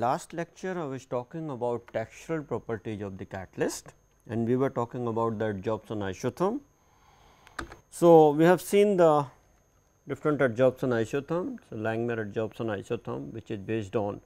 last lecture I was talking about textural properties of the catalyst and we were talking about the adsorption isotherm. So, we have seen the different adsorption isotherm, so Langmuir adsorption isotherm which is based on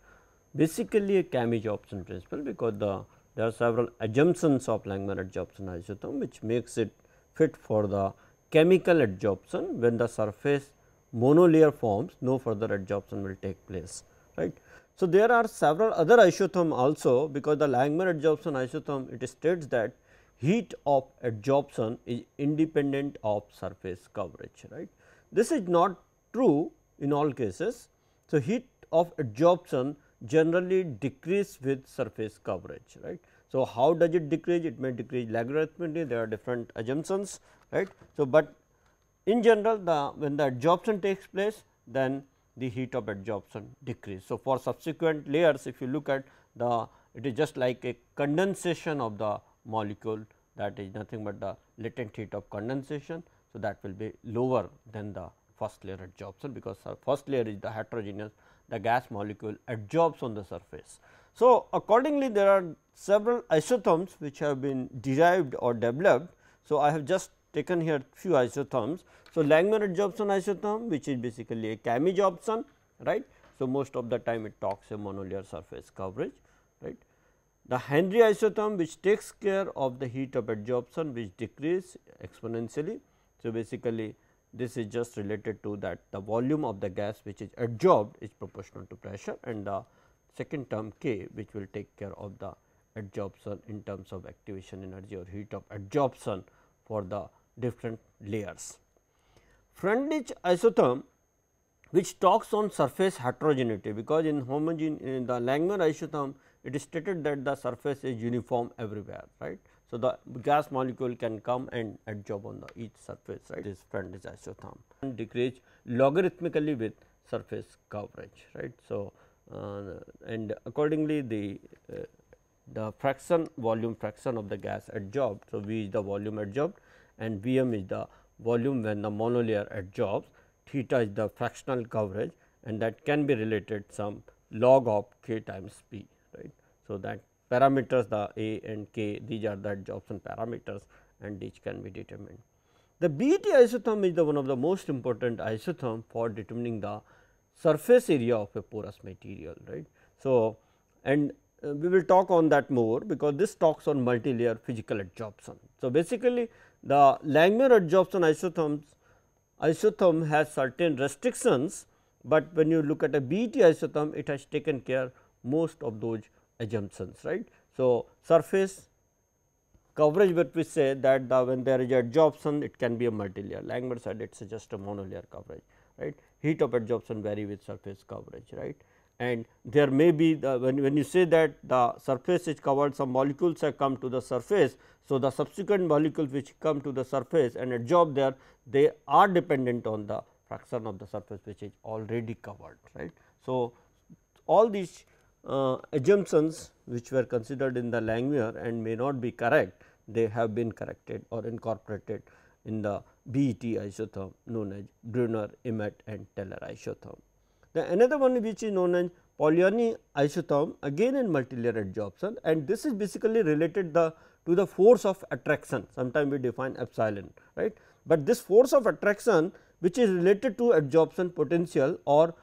basically a chemisorption principle because the there are several assumptions of Langmuir adsorption isotherm which makes it fit for the chemical adsorption when the surface monolayer forms no further adsorption will take place right. So, there are several other isotherm also because the Langmuir adsorption isotherm it states that heat of adsorption is independent of surface coverage right. This is not true in all cases. So, heat of adsorption generally decrease with surface coverage right. So, how does it decrease it may decrease logarithmically there are different assumptions right. So, but in general the when the adsorption takes place then the heat of adsorption decrease. So, for subsequent layers if you look at the it is just like a condensation of the molecule that is nothing but the latent heat of condensation. So, that will be lower than the first layer adsorption because first layer is the heterogeneous the gas molecule adsorbs on the surface. So, accordingly there are several isotherms which have been derived or developed. So, I have just taken here few isotherms. So, langmuir adsorption isotherm which is basically a kami adsorption, right. So, most of the time it talks a monolayer surface coverage right. The Henry isotherm which takes care of the heat of adsorption which decrease exponentially. So, basically this is just related to that the volume of the gas which is adsorbed is proportional to pressure and the second term K which will take care of the adsorption in terms of activation energy or heat of adsorption for the different layers. Friendlich isotherm which talks on surface heterogeneity because in homogeneous, in the Langmuir isotherm it is stated that the surface is uniform everywhere right. So, the gas molecule can come and adsorb on the each surface right this Friendlich isotherm and decrease logarithmically with surface coverage right. So, uh, and accordingly the uh, the fraction volume fraction of the gas adsorbed. So, V is the volume adsorbed and V m is the volume when the monolayer adsorbs, theta is the fractional coverage and that can be related some log of k times p right. So, that parameters the a and k these are the adsorption parameters and these can be determined. The BET isotherm is the one of the most important isotherm for determining the surface area of a porous material right. So, and uh, we will talk on that more because this talks on multilayer physical adsorption. So, basically the langmuir adsorption isotherms isotherm has certain restrictions, but when you look at a BET isotherm it has taken care most of those assumptions right. So, surface coverage but we say that the when there is adsorption it can be a multilayer Langmuir said it is just a monolayer coverage right heat of adsorption vary with surface coverage right and there may be the, when, when you say that the surface is covered some molecules have come to the surface. So, the subsequent molecules which come to the surface and adsorb there they are dependent on the fraction of the surface which is already covered right. So, all these uh, assumptions which were considered in the Langmuir and may not be correct they have been corrected or incorporated in the BET isotherm known as Brunner, Emmett and Teller isotherm. The another one which is known as polyony isotherm again in multilayer adsorption and this is basically related the to the force of attraction sometimes we define epsilon right. But this force of attraction which is related to adsorption potential or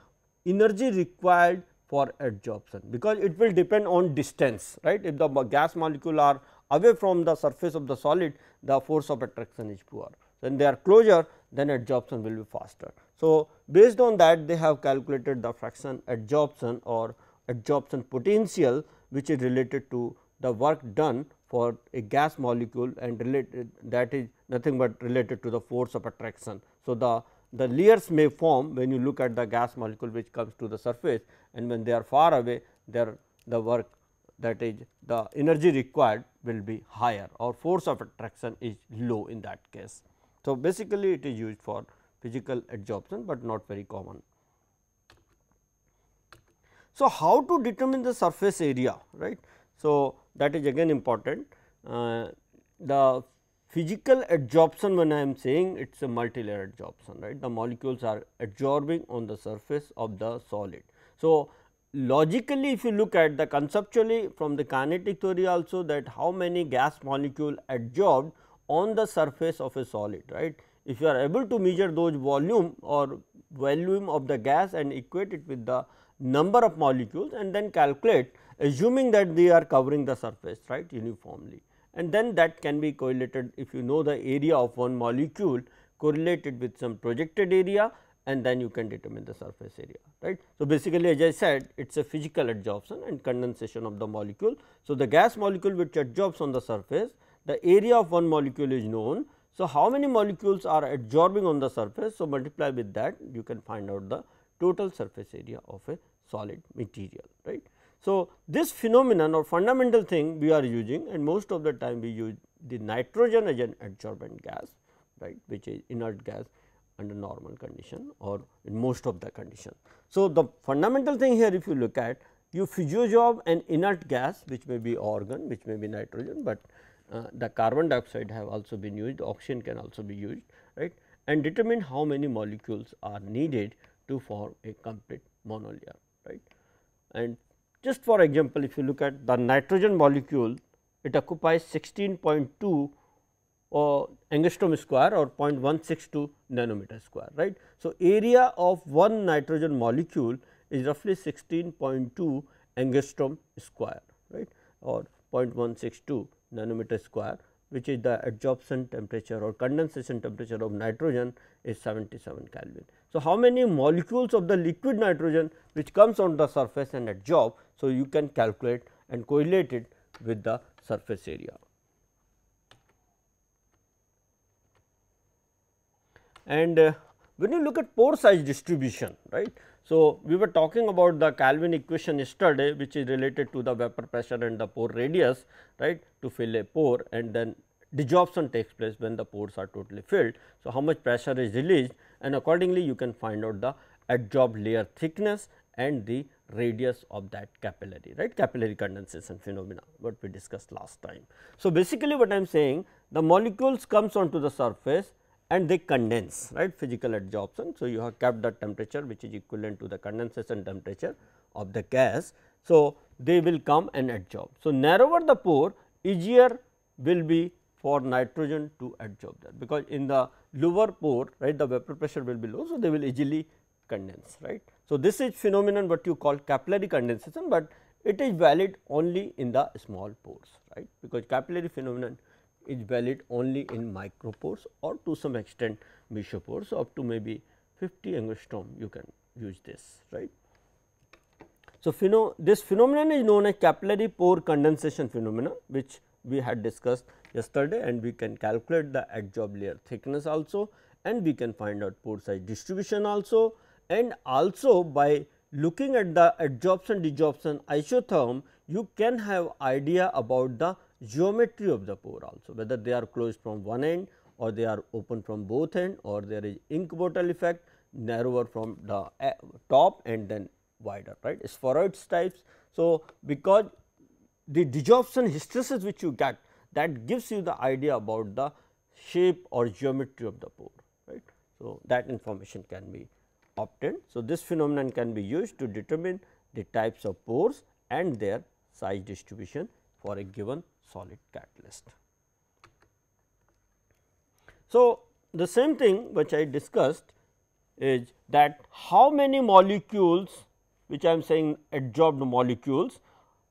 energy required for adsorption because it will depend on distance right if the gas molecule are away from the surface of the solid the force of attraction is poor. When they are closer then adsorption will be faster. So, based on that they have calculated the fraction adsorption or adsorption potential which is related to the work done for a gas molecule and related that is nothing but related to the force of attraction. So, the the layers may form when you look at the gas molecule which comes to the surface and when they are far away there the work that is the energy required will be higher or force of attraction is low in that case. So, basically it is used for physical adsorption, but not very common. So, how to determine the surface area right. So, that is again important uh, the physical adsorption when I am saying it is a multilayer adsorption right the molecules are adsorbing on the surface of the solid. So, logically if you look at the conceptually from the kinetic theory also that how many gas molecule adsorbed on the surface of a solid right. If you are able to measure those volume or volume of the gas and equate it with the number of molecules and then calculate assuming that they are covering the surface right uniformly and then that can be correlated if you know the area of one molecule correlated with some projected area and then you can determine the surface area right. So, basically as I said it is a physical adsorption and condensation of the molecule. So, the gas molecule which adsorbs on the surface the area of one molecule is known. So, how many molecules are adsorbing on the surface? So, multiply with that you can find out the total surface area of a solid material right. So, this phenomenon or fundamental thing we are using and most of the time we use the nitrogen as an adsorbent gas right which is inert gas under normal condition or in most of the condition. So, the fundamental thing here if you look at you job an inert gas which may be organ which may be nitrogen, but uh, the carbon dioxide have also been used, oxygen can also be used right and determine how many molecules are needed to form a complete monolayer right. And just for example, if you look at the nitrogen molecule it occupies 16.2 uh, angstrom square or 0.162 nanometer square right. So, area of one nitrogen molecule is roughly 16.2 angstrom square right or 0.162 nanometer square which is the adsorption temperature or condensation temperature of nitrogen is 77 Kelvin. So, how many molecules of the liquid nitrogen which comes on the surface and adsorb. So, you can calculate and correlate it with the surface area. And uh, when you look at pore size distribution right so, we were talking about the Calvin equation yesterday which is related to the vapor pressure and the pore radius right to fill a pore and then desorption takes place when the pores are totally filled. So, how much pressure is released and accordingly you can find out the adsorbed layer thickness and the radius of that capillary right capillary condensation phenomena what we discussed last time. So, basically what I am saying the molecules comes onto the surface and they condense right physical adsorption. So, you have kept the temperature which is equivalent to the condensation temperature of the gas. So, they will come and adsorb. So, narrower the pore easier will be for nitrogen to adsorb that because in the lower pore right the vapor pressure will be low. So, they will easily condense right. So, this is phenomenon what you call capillary condensation, but it is valid only in the small pores right because capillary phenomenon is valid only in micropores or to some extent mesopores up to maybe 50 angstrom you can use this right. So, pheno this phenomenon is known as capillary pore condensation phenomenon, which we had discussed yesterday and we can calculate the adsorb layer thickness also and we can find out pore size distribution also and also by looking at the adsorption desorption isotherm you can have idea about the geometry of the pore also whether they are closed from one end or they are open from both end or there is ink bottle effect narrower from the eh, top and then wider right spheroids types. So, because the desorption hysteresis which you get that gives you the idea about the shape or geometry of the pore right. So, that information can be obtained. So, this phenomenon can be used to determine the types of pores and their size distribution for a given solid catalyst. So, the same thing which I discussed is that how many molecules which I am saying adsorbed molecules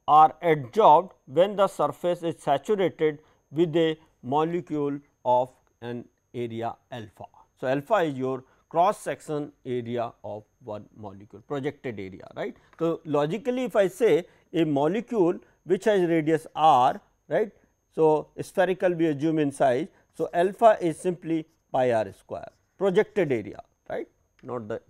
are adsorbed when the surface is saturated with a molecule of an area alpha. So, alpha is your cross section area of one molecule projected area right. So, logically if I say a molecule which has radius r right. So, spherical we assume in size. So, alpha is simply pi r square projected area right not the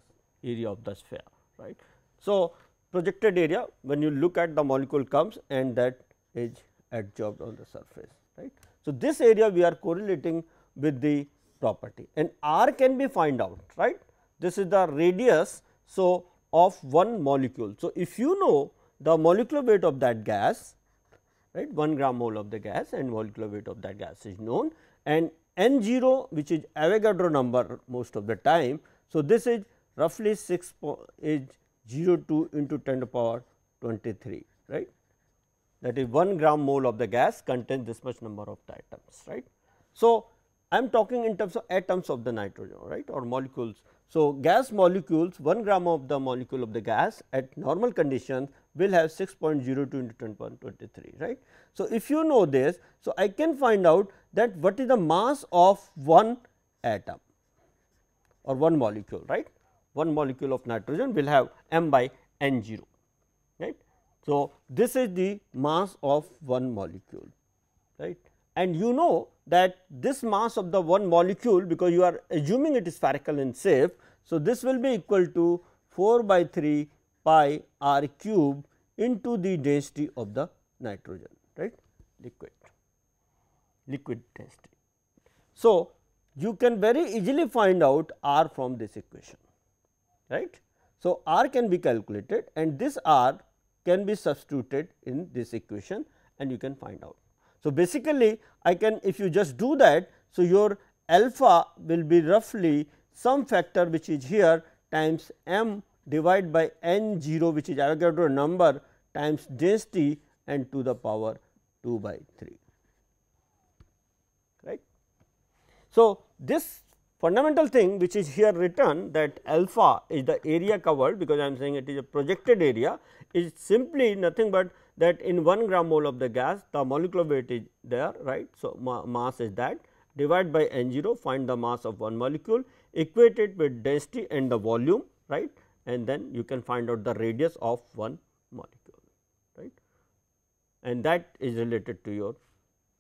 area of the sphere right. So, projected area when you look at the molecule comes and that is adsorbed on the surface right. So, this area we are correlating with the property and r can be find out right this is the radius so of one molecule. So, if you know the molecular weight of that gas right 1 gram mole of the gas and molecular weight of that gas is known and N0 which is Avogadro number most of the time. So, this is roughly 6 is 02 into 10 to the power 23 right that is 1 gram mole of the gas contains this much number of atoms right. So, I am talking in terms of atoms of the nitrogen right or molecules so, gas molecules 1 gram of the molecule of the gas at normal conditions will have 6.02 into 10 power 23 right. So, if you know this so I can find out that what is the mass of one atom or one molecule right one molecule of nitrogen will have m by n 0 right. So, this is the mass of one molecule right and you know that this mass of the one molecule because you are assuming it is spherical and safe, So, this will be equal to 4 by 3 pi r cube into the density of the nitrogen right liquid liquid density. So, you can very easily find out r from this equation right. So, r can be calculated and this r can be substituted in this equation and you can find out. So, basically I can if you just do that, so your alpha will be roughly some factor which is here times m divided by n 0 which is Avogadro number times density and to the power 2 by 3 right. So, this fundamental thing which is here written that alpha is the area covered because I am saying it is a projected area is simply nothing but that in 1 gram mole of the gas the molecular weight is there right. So, ma mass is that divide by n 0 find the mass of one molecule equate it with density and the volume right and then you can find out the radius of one molecule right and that is related to your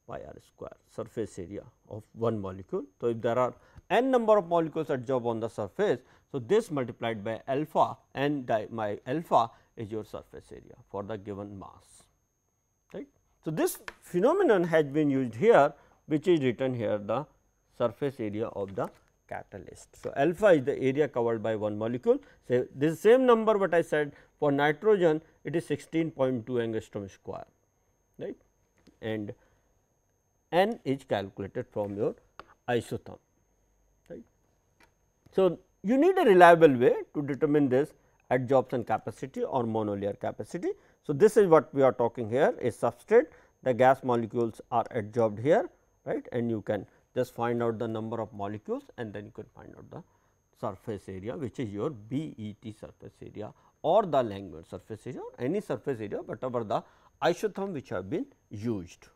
pi r square surface area of one molecule. So, if there are n number of molecules adsorbed on the surface, so this multiplied by alpha and my alpha is your surface area for the given mass right. So, this phenomenon has been used here which is written here the surface area of the catalyst. So, alpha is the area covered by one molecule. So, this same number what I said for nitrogen it is 16.2 angstrom square right and n is calculated from your isotherm right. So, you need a reliable way to determine this adsorption capacity or monolayer capacity. So, this is what we are talking here a substrate the gas molecules are adsorbed here right and you can just find out the number of molecules and then you can find out the surface area which is your BET surface area or the Langmuir surface area or any surface area whatever the isotherm which have been used.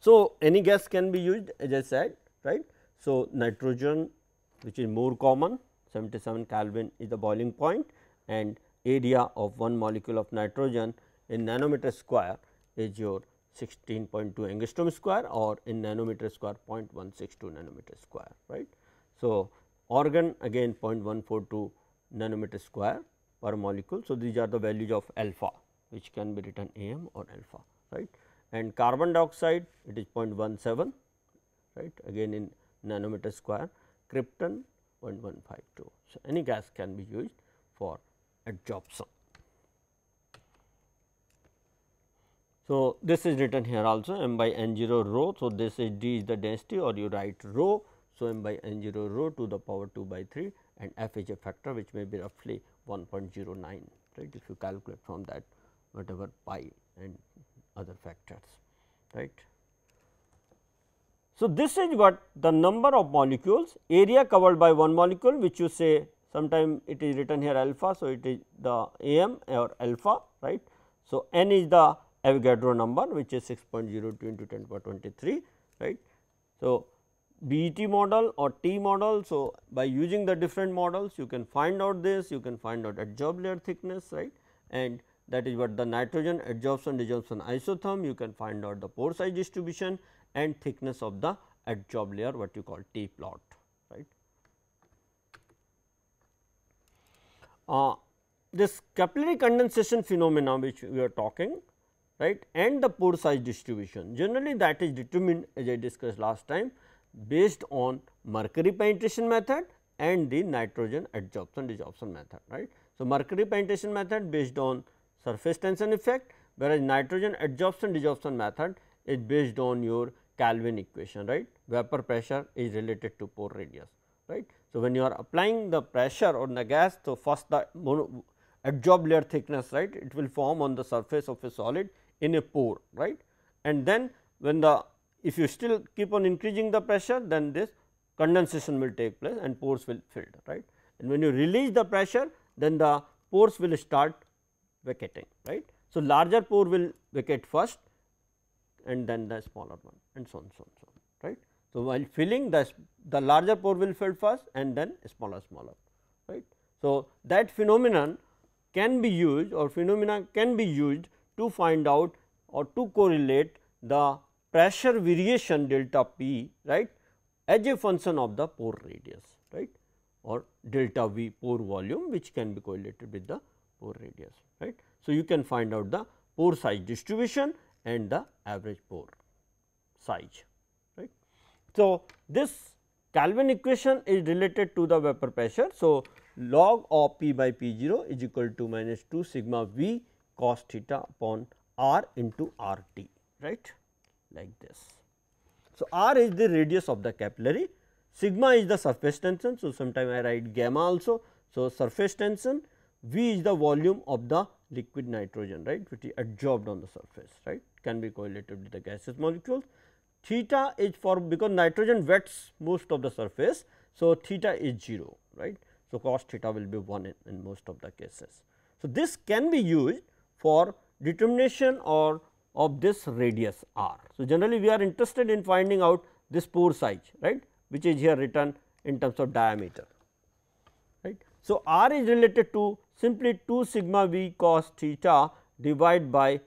So, any gas can be used as I said right. So, nitrogen which is more common 77 Kelvin is the boiling point and area of one molecule of nitrogen in nanometer square is your 16.2 angstrom square or in nanometer square 0.162 nanometer square right. So, organ again 0.142 nanometer square per molecule. So, these are the values of alpha which can be written AM or alpha right and carbon dioxide it is 0.17 right again in nanometer square krypton 1152. So, any gas can be used for adsorption. So, this is written here also m by n 0 rho. So, this is d is the density or you write rho. So, m by n 0 rho to the power 2 by 3 and f is a factor which may be roughly 1.09 right if you calculate from that whatever pi and other factors right. So, this is what the number of molecules area covered by one molecule which you say sometime it is written here alpha. So, it is the AM or alpha right. So, n is the Avogadro number which is 6.02 into 10 power 23 right. So, BET model or T model. So, by using the different models you can find out this you can find out adsorbed layer thickness right and that is what the nitrogen adsorption desorption isotherm you can find out the pore size distribution and thickness of the adjob layer what you call T plot right. Uh, this capillary condensation phenomena which we are talking right and the pore size distribution generally that is determined as I discussed last time based on mercury penetration method and the nitrogen adsorption desorption method right. So, mercury penetration method based on surface tension effect whereas nitrogen adsorption desorption method is based on your Calvin equation right vapor pressure is related to pore radius right. So, when you are applying the pressure on the gas so first the mono, adsorbed layer thickness right it will form on the surface of a solid in a pore right and then when the if you still keep on increasing the pressure then this condensation will take place and pores will fill right and when you release the pressure then the pores will start vacating right. So, larger pore will vacate first and then the smaller one and so on so on so on right. So, while filling the, the larger pore will fill first and then smaller smaller right. So, that phenomenon can be used or phenomena can be used to find out or to correlate the pressure variation delta P right as a function of the pore radius right or delta V pore volume which can be correlated with the pore radius right. So, you can find out the pore size distribution and the average pore size right. So, this Calvin equation is related to the vapor pressure. So, log of P by P 0 is equal to minus 2 sigma V cos theta upon R into R t right like this. So, R is the radius of the capillary, sigma is the surface tension. So, sometimes I write gamma also. So, surface tension V is the volume of the liquid nitrogen right which is adsorbed on the surface right can be correlated with the gaseous molecules. Theta is for because nitrogen wets most of the surface. So, theta is 0 right. So, cos theta will be 1 in, in most of the cases. So, this can be used for determination or of this radius r. So, generally we are interested in finding out this pore size right which is here written in terms of diameter right. So, r is related to simply 2 sigma v cos theta divided by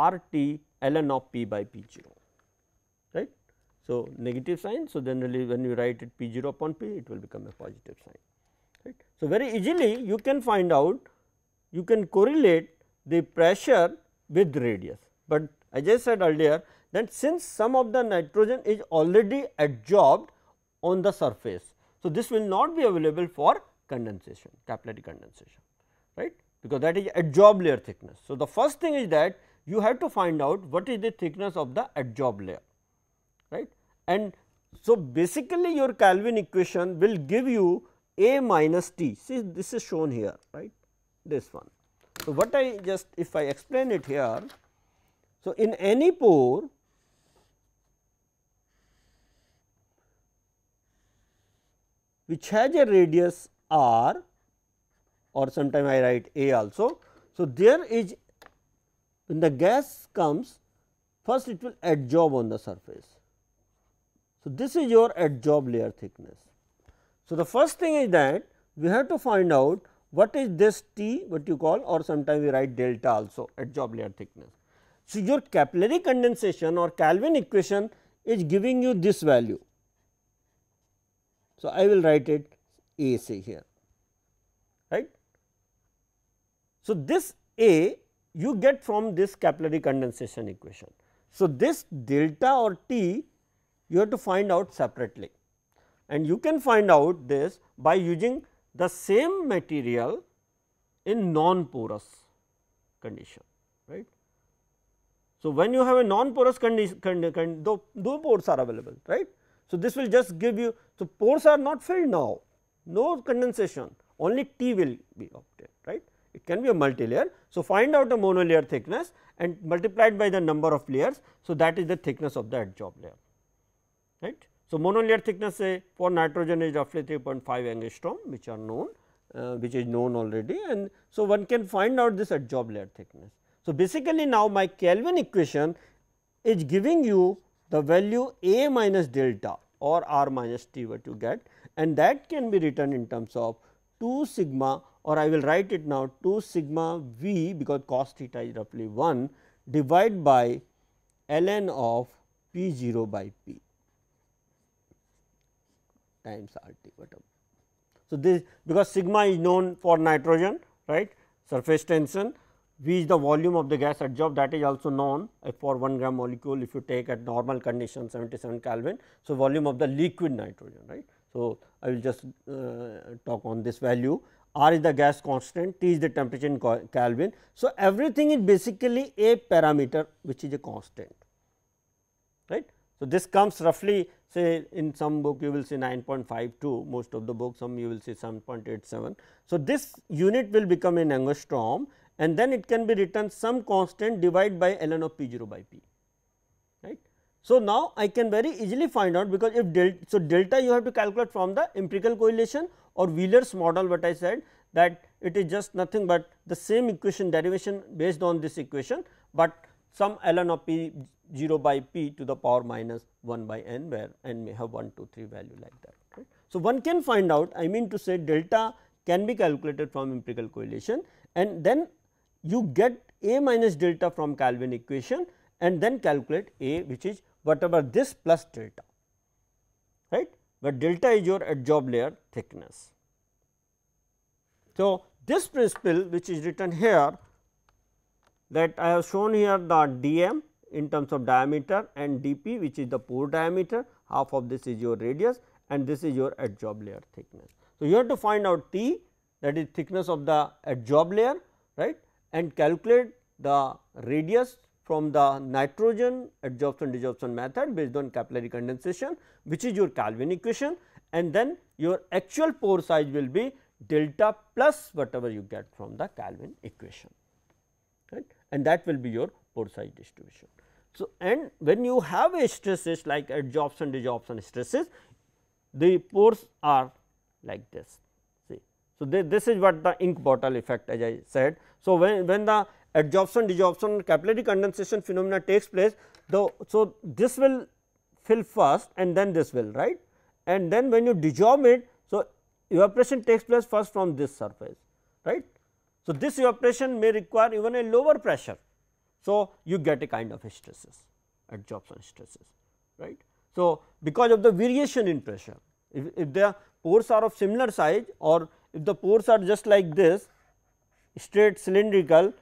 r t ln of p by p 0 right. So, negative sign. So, generally when you write it p 0 upon p it will become a positive sign right. So, very easily you can find out you can correlate the pressure with radius, but as I said earlier that since some of the nitrogen is already adsorbed on the surface. So, this will not be available for condensation capillary condensation right because that is adsorbed layer thickness. So, the first thing is that you have to find out what is the thickness of the adsorb layer, right. And so, basically your Calvin equation will give you A minus T, see this is shown here, right, this one. So, what I just if I explain it here, so in any pore, which has a radius r or sometime I write a also. So, there is when the gas comes first it will adsorb on the surface. So, this is your adsorb layer thickness. So, the first thing is that we have to find out what is this T what you call or sometimes we write delta also adsorb layer thickness. So, your capillary condensation or Calvin equation is giving you this value. So, I will write it A C here right. So, this A you get from this capillary condensation equation. So, this delta or T you have to find out separately and you can find out this by using the same material in non-porous condition right. So, when you have a non-porous condition though, pores are available right. So, this will just give you so pores are not filled now no condensation only T will be obtained right it can be a multilayer. So, find out the monolayer thickness and multiplied by the number of layers. So, that is the thickness of the adsorbed layer right. So, monolayer thickness say for nitrogen is roughly 3.5 angstrom which are known uh, which is known already and so one can find out this adsorbed layer thickness. So, basically now my Kelvin equation is giving you the value A minus delta or R minus T what you get and that can be written in terms of 2 sigma or I will write it now 2 sigma v because cos theta is roughly 1 divided by ln of p 0 by p times R t whatever. So, this because sigma is known for nitrogen right surface tension V is the volume of the gas adsorbed that is also known for 1 gram molecule if you take at normal condition 77 Kelvin. So, volume of the liquid nitrogen right. So, I will just uh, talk on this value R is the gas constant, T is the temperature in Kelvin. So, everything is basically a parameter which is a constant, right. So, this comes roughly say in some book you will see 9.52 most of the book some you will see 7.87. So, this unit will become an angstrom and then it can be written some constant divided by ln of P0 by P. right? So, now I can very easily find out because if delta, so delta you have to calculate from the empirical correlation or Wheeler's model what I said that it is just nothing but the same equation derivation based on this equation, but some ln of p 0 by p to the power minus 1 by n where n may have 1 2 3 value like that. So, one can find out I mean to say delta can be calculated from empirical correlation and then you get a minus delta from Calvin equation and then calculate a which is whatever this plus delta right where delta is your adjob layer thickness. So, this principle which is written here that I have shown here the dm in terms of diameter and dp which is the pore diameter half of this is your radius and this is your adjob layer thickness. So, you have to find out T that is thickness of the adjob layer right and calculate the radius from the nitrogen adsorption desorption method based on capillary condensation which is your Calvin equation and then your actual pore size will be delta plus whatever you get from the Calvin equation right and that will be your pore size distribution. So, and when you have a stresses like adsorption desorption stresses the pores are like this see. So, this is what the ink bottle effect as I said. So, when, when the adsorption desorption capillary condensation phenomena takes place the so this will fill first and then this will right and then when you desorb it so evaporation takes place first from this surface right so this evaporation may require even a lower pressure so you get a kind of hysteresis adsorption hysteresis right so because of the variation in pressure if, if the pores are of similar size or if the pores are just like this straight cylindrical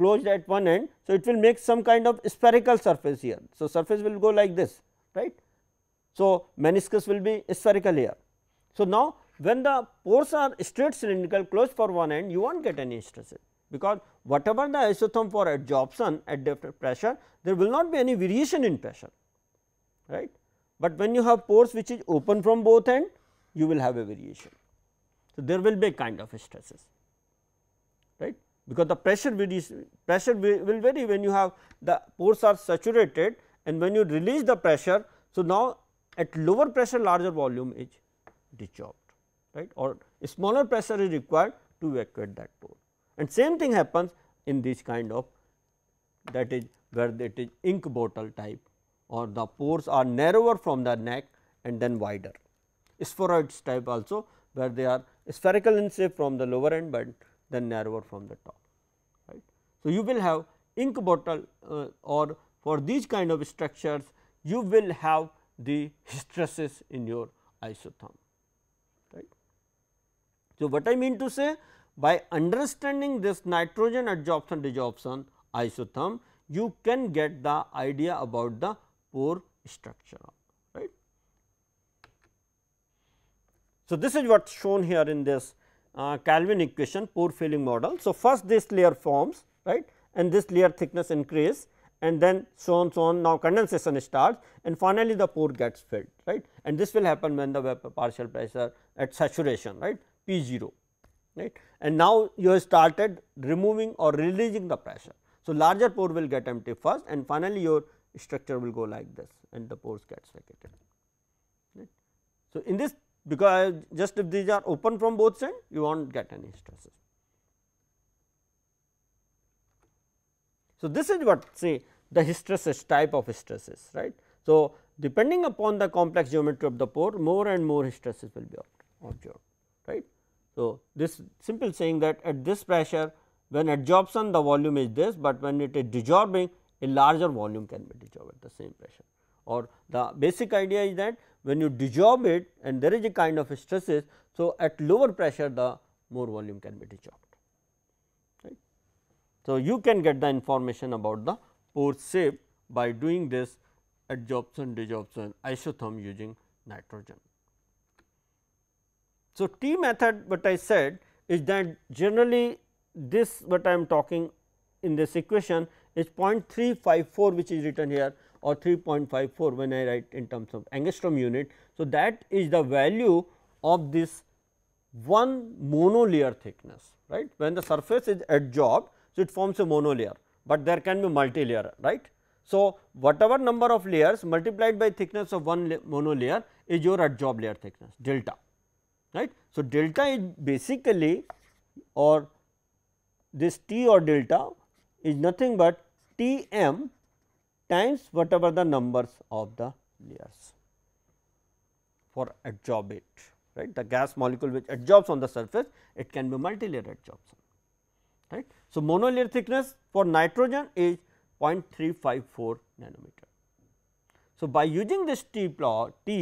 closed at one end. So, it will make some kind of spherical surface here. So, surface will go like this right. So, meniscus will be spherical here. So, now when the pores are straight cylindrical closed for one end you will not get any stresses because whatever the isotherm for adsorption at different pressure there will not be any variation in pressure right. But when you have pores which is open from both end you will have a variation. So, there will be kind of stresses because the pressure release pressure will vary when you have the pores are saturated and when you release the pressure. So, now at lower pressure larger volume is dissolved right or smaller pressure is required to evacuate that pore and same thing happens in this kind of that is where it is ink bottle type or the pores are narrower from the neck and then wider. Spheroids type also where they are spherical in shape from the lower end but then narrower from the top right. So, you will have ink bottle uh, or for these kind of structures you will have the stresses in your isotherm right. So, what I mean to say by understanding this nitrogen adsorption desorption isotherm you can get the idea about the pore structure right. So, this is what shown here in this uh, Calvin equation pore filling model. So, first this layer forms right and this layer thickness increase and then so on so on now condensation starts and finally, the pore gets filled right and this will happen when the vapor partial pressure at saturation right P 0 right and now you have started removing or releasing the pressure. So, larger pore will get empty first and finally, your structure will go like this and the pores gets vacated. Right. So, in this because just if these are open from both sides you will not get any stresses. So, this is what say the hysteresis type of hysteresis right. So, depending upon the complex geometry of the pore more and more hysteresis will be observed right. So, this simple saying that at this pressure when adsorption the volume is this, but when it is desorbing a larger volume can be desorbed at the same pressure or the basic idea is that when you dejob it and there is a kind of stresses. So, at lower pressure the more volume can be dejobbed. Right. So, you can get the information about the pore shape by doing this adsorption desorption isotherm using nitrogen. So, T method what I said is that generally this what I am talking in this equation is 0.354 which is written here or 3.54 when I write in terms of angstrom unit. So, that is the value of this one monolayer thickness right when the surface is adsorbed. So, it forms a monolayer, but there can be multilayer right. So, whatever number of layers multiplied by thickness of one monolayer is your adsorbed layer thickness delta right. So, delta is basically or this T or delta is nothing but T m times whatever the numbers of the layers for adsorbate right the gas molecule which adsorbs on the surface it can be multilayer adsorption right. So, monolayer thickness for nitrogen is 0.354 nanometer. So, by using this T plot T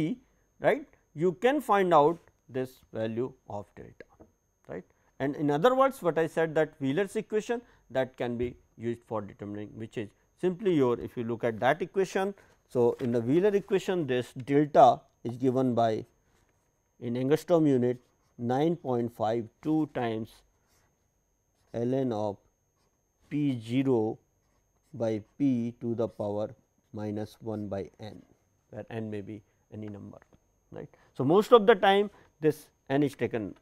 right you can find out this value of delta right and in other words what I said that Wheeler's equation that can be used for determining which is simply your if you look at that equation. So, in the Wheeler equation this delta is given by in angstrom unit 9.52 times ln of p 0 by p to the power minus 1 by n where n may be any number right. So, most of the time this n is taken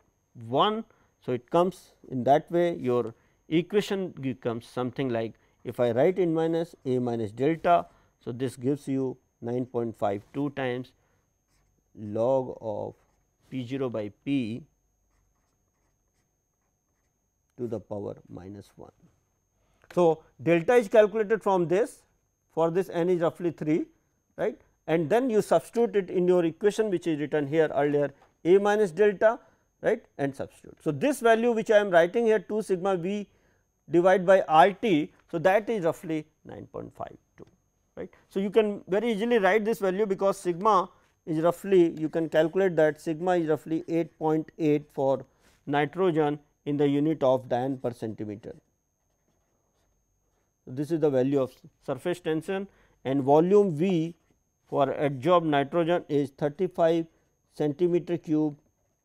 1. So, it comes in that way your equation becomes something like if I write in minus A minus delta, so this gives you 9.52 times log of P 0 by P to the power minus 1. So, delta is calculated from this for this n is roughly 3 right and then you substitute it in your equation which is written here earlier A minus delta right and substitute. So, this value which I am writing here 2 sigma v divided by R t so, that is roughly 9.52 right. So, you can very easily write this value because sigma is roughly you can calculate that sigma is roughly 8.8 for nitrogen in the unit of dyne per centimeter. This is the value of surface tension and volume V for adsorbed nitrogen is 35 centimeter cube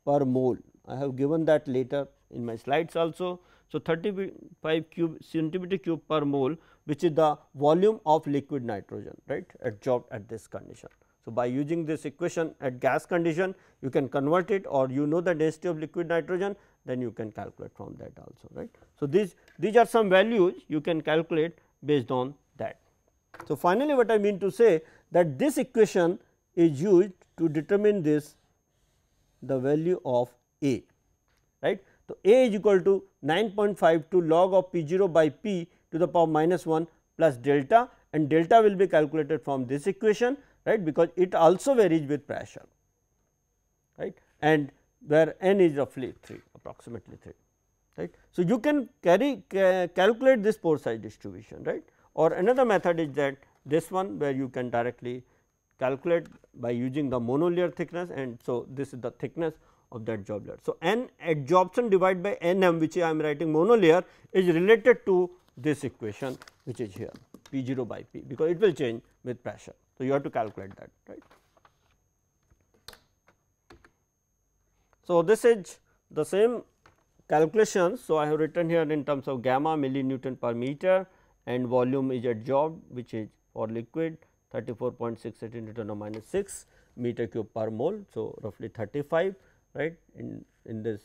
per mole. I have given that later in my slides also. So, 35 cube centimeter cube per mole which is the volume of liquid nitrogen right adsorbed at this condition. So, by using this equation at gas condition you can convert it or you know the density of liquid nitrogen then you can calculate from that also right. So, these these are some values you can calculate based on that. So, finally, what I mean to say that this equation is used to determine this the value of A right. So, A is equal to 9.52 log of P 0 by P to the power minus 1 plus delta and delta will be calculated from this equation right because it also varies with pressure right and where n is roughly 3 approximately 3 right. So, you can carry ca calculate this pore size distribution right or another method is that this one where you can directly calculate by using the monolayer thickness and so this is the thickness of that job layer. So, n adsorption divided by n m which I am writing monolayer is related to this equation which is here P 0 by P because it will change with pressure. So, you have to calculate that right. So, this is the same calculation. So, I have written here in terms of gamma millinewton per meter and volume is adsorbed which is for liquid 34.68 into 10 minus 6 meter cube per mole. So, roughly 35 right in, in this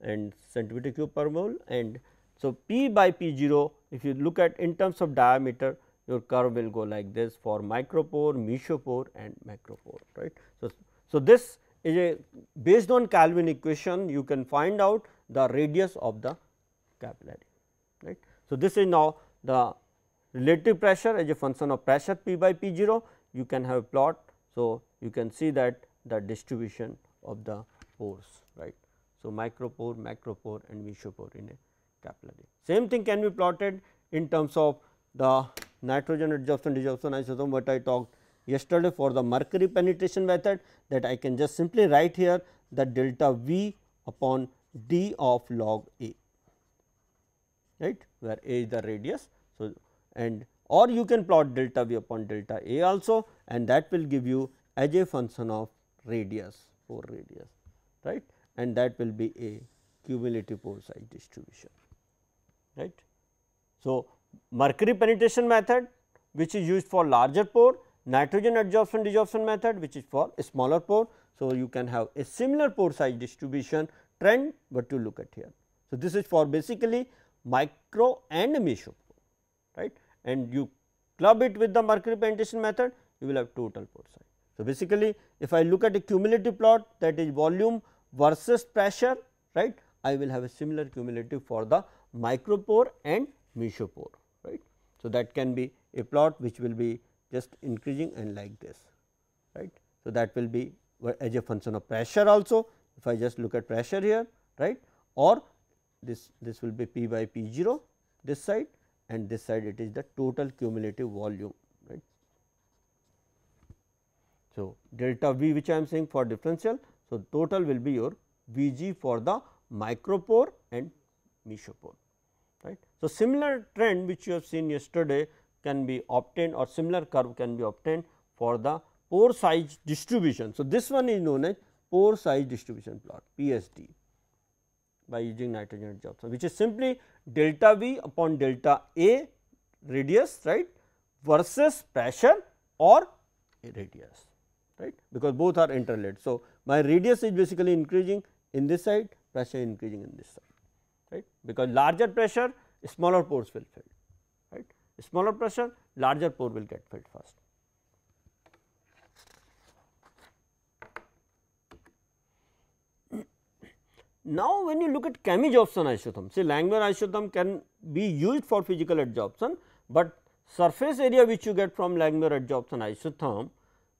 and centimeter cube per mole and so p by p 0 if you look at in terms of diameter your curve will go like this for micropore, mesopore and macropore right. So, so this is a based on Calvin equation you can find out the radius of the capillary right. So, this is now the relative pressure as a function of pressure P by P 0 you can have plot. So, you can see that the distribution of the pores right. So, micropore, macropore and mesopore in a capillary. Same thing can be plotted in terms of the nitrogen adsorption desorption isotherm what I talked yesterday for the mercury penetration method that I can just simply write here the delta V upon d of log A right where A is the radius. So, and or you can plot delta V upon delta A also and that will give you as a function of radius or radius right and that will be a cumulative pore size distribution right. So, mercury penetration method which is used for larger pore, nitrogen adsorption desorption method which is for smaller pore. So, you can have a similar pore size distribution trend what you look at here. So, this is for basically micro and meso right and you club it with the mercury penetration method you will have total pore size. So, basically if I look at a cumulative plot that is volume versus pressure right I will have a similar cumulative for the micropore and mesopore right. So, that can be a plot which will be just increasing and like this right. So, that will be as a function of pressure also if I just look at pressure here right or this this will be p by p 0 this side and this side it is the total cumulative volume right. So, delta V which I am saying for differential so, total will be your Vg for the micropore and mesopore right. So, similar trend which you have seen yesterday can be obtained or similar curve can be obtained for the pore size distribution. So, this one is known as pore size distribution plot PSD by using nitrogen adsorption, which is simply delta V upon delta A radius right versus pressure or radius right because both are interrelated. So, my radius is basically increasing in this side, pressure increasing in this side, right. Because larger pressure, smaller pores will fill, right. Smaller pressure, larger pore will get filled first. Now, when you look at Kami Jobson isotherm, see Langmuir isotherm can be used for physical adsorption, but surface area which you get from Langmuir adsorption isotherm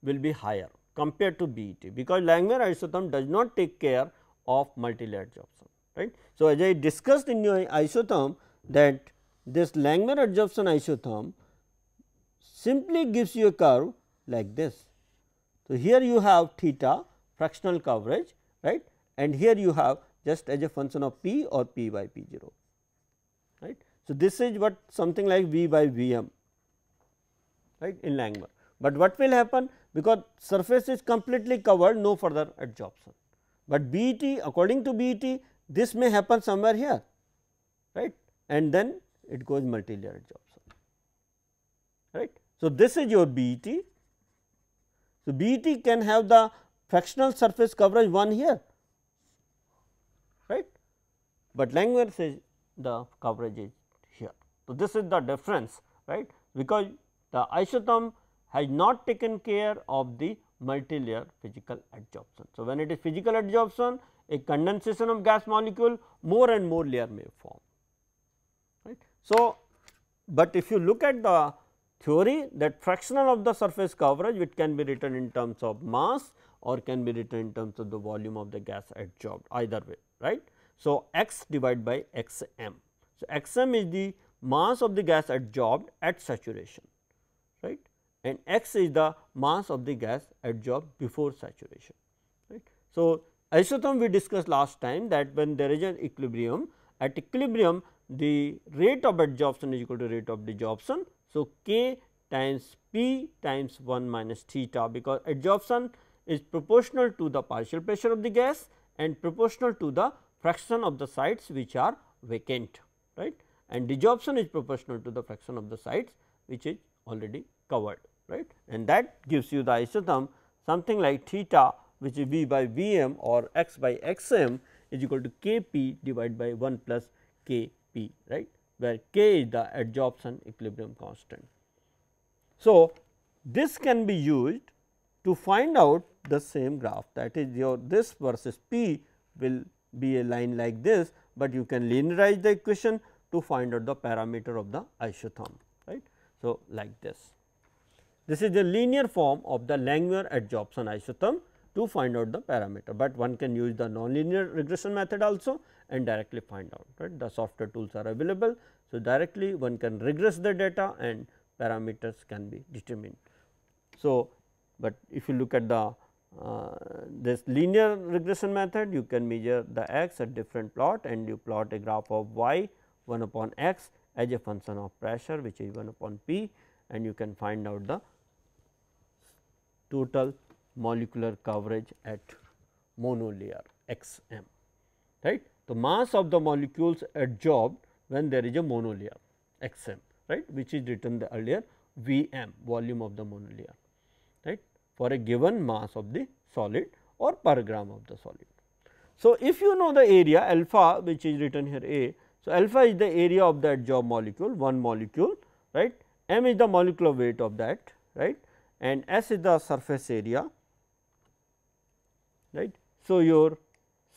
will be higher compared to BET because Langmuir isotherm does not take care of multilayered adsorption right. So, as I discussed in your isotherm that this Langmuir adsorption isotherm simply gives you a curve like this. So, here you have theta fractional coverage right and here you have just as a function of p or p by p 0 right. So, this is what something like v by v m right in Langmuir. But what will happen? Because surface is completely covered, no further adsorption. But BET, according to BET, this may happen somewhere here, right? And then it goes multilayer adsorption, right? So, this is your BET. So, BET can have the fractional surface coverage 1 here, right? But Langmuir says the coverage is here. So, this is the difference, right? Because the isotherm has not taken care of the multilayer physical adsorption. So, when it is physical adsorption a condensation of gas molecule more and more layer may form right. So, but if you look at the theory that fractional of the surface coverage which can be written in terms of mass or can be written in terms of the volume of the gas adsorbed either way right. So, x divided by x m. So, x m is the mass of the gas adsorbed at saturation and x is the mass of the gas adsorbed before saturation. Right. So, isotherm we discussed last time that when there is an equilibrium, at equilibrium the rate of adsorption is equal to rate of desorption. So, k times p times 1 minus theta because adsorption is proportional to the partial pressure of the gas and proportional to the fraction of the sites which are vacant right and desorption is proportional to the fraction of the sites which is already covered right and that gives you the isotherm something like theta which is V by V m or x by x m is equal to K p divided by 1 plus K p right where K is the adsorption equilibrium constant. So, this can be used to find out the same graph that is your this versus p will be a line like this, but you can linearize the equation to find out the parameter of the isotherm right. So, like this. This is the linear form of the langmuir adsorption isotherm to find out the parameter, but one can use the nonlinear regression method also and directly find out right. The software tools are available. So, directly one can regress the data and parameters can be determined. So, but if you look at the uh, this linear regression method you can measure the x at different plot and you plot a graph of y 1 upon x as a function of pressure which is 1 upon p and you can find out the total molecular coverage at monolayer x m right. The mass of the molecules adsorbed when there is a monolayer x m right which is written the earlier V m volume of the monolayer right for a given mass of the solid or per gram of the solid. So, if you know the area alpha which is written here A. So, alpha is the area of that job molecule one molecule right m is the molecular weight of that right and S is the surface area right. So, your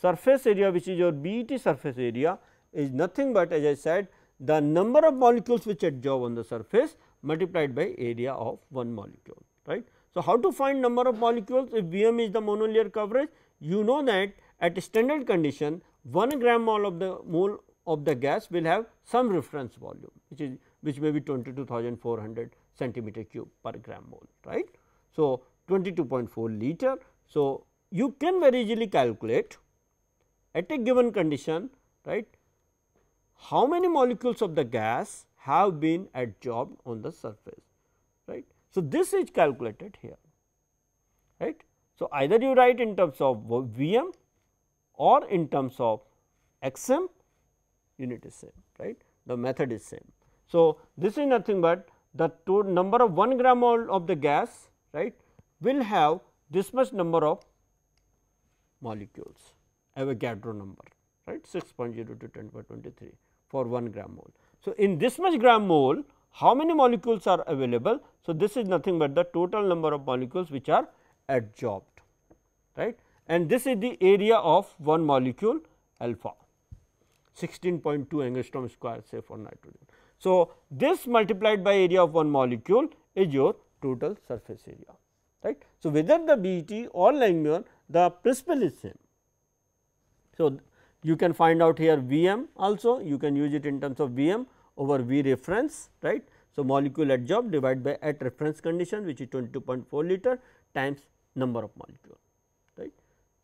surface area which is your BET surface area is nothing but as I said the number of molecules which adsorb on the surface multiplied by area of one molecule right. So, how to find number of molecules if Vm is the monolayer coverage you know that at standard condition 1 gram mole of the mole of the gas will have some reference volume which is which may be 22400 centimeter cube per gram mole right. So, 22.4 liter. So, you can very easily calculate at a given condition right how many molecules of the gas have been adsorbed on the surface right. So, this is calculated here right. So, either you write in terms of Vm or in terms of Xm unit is same right the method is same. So, this is nothing but the number of 1 gram mole of the gas right will have this much number of molecules Avogadro number right 6.0 to 10 23 for 1 gram mole. So, in this much gram mole how many molecules are available? So, this is nothing but the total number of molecules which are adsorbed right and this is the area of one molecule alpha 16.2 angstrom square say for nitrogen. So, this multiplied by area of one molecule is your total surface area right. So, whether the BET or Langmuir the principle is same. So, you can find out here Vm also you can use it in terms of Vm over V reference right. So, molecule adsorbed divided by at reference condition which is 22.4 liter times number of molecule right.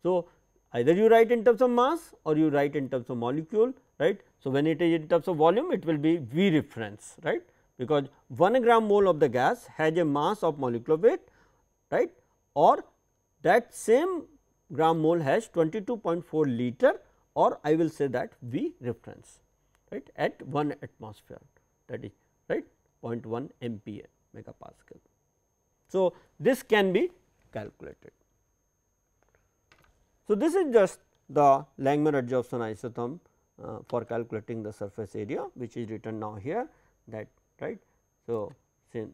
So, either you write in terms of mass or you write in terms of molecule right. So, when it is in terms of volume it will be V reference right because 1 gram mole of the gas has a mass of molecular weight right or that same gram mole has 22.4 liter or I will say that V reference right at 1 atmosphere that is right 0.1 MPa megapascal. So, this can be calculated. So, this is just the langmuir adsorption isotherm uh, for calculating the surface area which is written now here that right. So, same.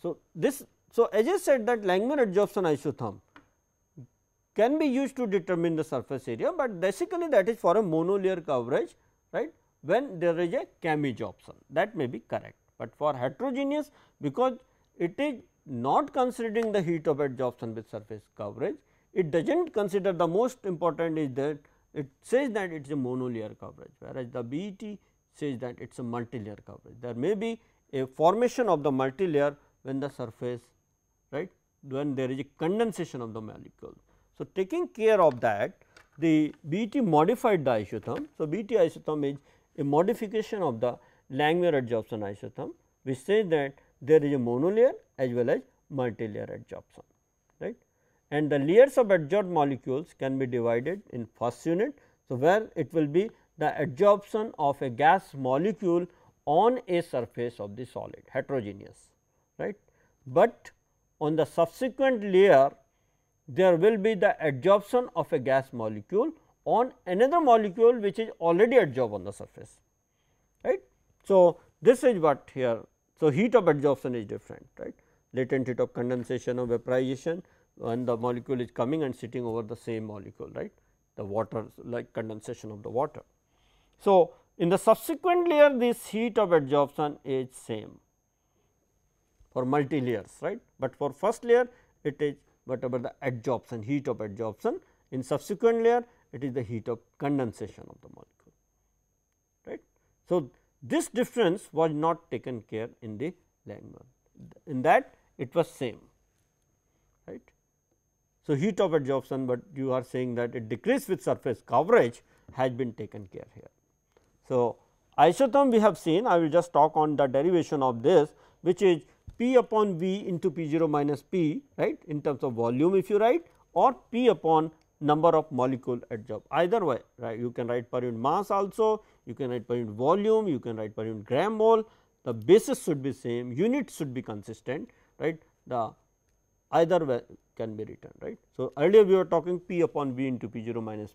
So, this so as I said that langmuir adsorption isotherm can be used to determine the surface area, but basically that is for a monolayer coverage right when there is a chemisorption, that may be correct, but for heterogeneous because it is not considering the heat of adsorption with surface coverage it does not consider the most important is that it says that it is a monolayer coverage whereas, the BET says that it is a multilayer coverage. There may be a formation of the multilayer when the surface right when there is a condensation of the molecule. So, taking care of that the BET modified the isotherm. So, BET isotherm is a modification of the Langmuir adsorption isotherm which says that there is a monolayer as well as multilayer adsorption right and the layers of adsorbed molecules can be divided in first unit. So, where it will be the adsorption of a gas molecule on a surface of the solid heterogeneous right. But on the subsequent layer there will be the adsorption of a gas molecule on another molecule which is already adsorbed on the surface right. So, this is what here. So, heat of adsorption is different right latent heat of condensation or vaporization when the molecule is coming and sitting over the same molecule right the water like condensation of the water. So, in the subsequent layer this heat of adsorption is same for multi layers right, but for first layer it is whatever the adsorption heat of adsorption in subsequent layer it is the heat of condensation of the molecule right. So, this difference was not taken care in the Langmuir in that it was same right. So, heat of adsorption, but you are saying that it decreased with surface coverage has been taken care here. So, isotherm we have seen I will just talk on the derivation of this which is P upon V into P 0 minus P right in terms of volume if you write or P upon number of molecule adsorbed either way right you can write per unit mass also you can write per unit volume you can write per unit gram mole the basis should be same units should be consistent right the either can be written right. So, earlier we were talking p upon v into p 0 minus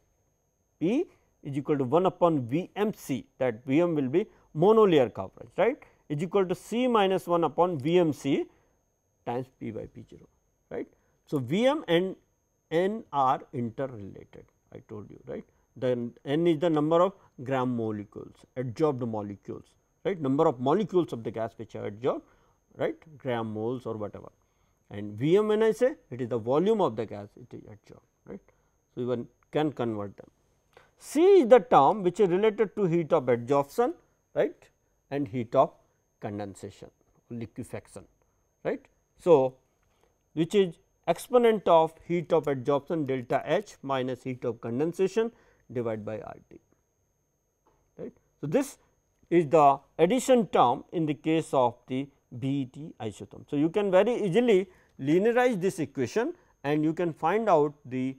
p is equal to 1 upon v m c that v m will be monolayer coverage right is equal to c minus 1 upon v m c times p by p 0 right. So, v m and n are interrelated I told you right then n is the number of gram molecules adsorbed molecules right number of molecules of the gas which are adsorbed right gram moles or whatever and Vm when I say it is the volume of the gas it is adsorbed right. So, we can convert them. C is the term which is related to heat of adsorption right and heat of condensation liquefaction right. So, which is exponent of heat of adsorption delta H minus heat of condensation divided by R T right. So, this is the addition term in the case of the BET isotherm. So, you can very easily linearize this equation and you can find out the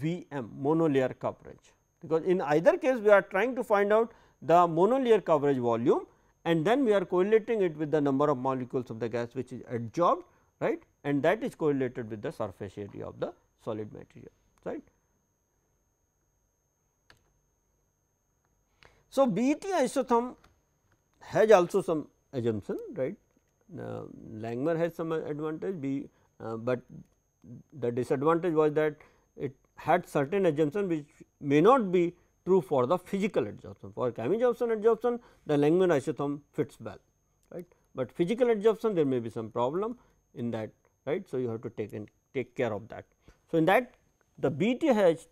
VM monolayer coverage, because in either case we are trying to find out the monolayer coverage volume and then we are correlating it with the number of molecules of the gas which is adsorbed right and that is correlated with the surface area of the solid material right. So, BET isotherm has also some assumption right uh, Langmuir has some advantage be, uh, but the disadvantage was that it had certain assumption which may not be true for the physical adsorption. For chemi-Johnson adsorption the Langmuir isotherm fits well right, but physical adsorption there may be some problem in that right. So, you have to take in take care of that. So, in that the BT has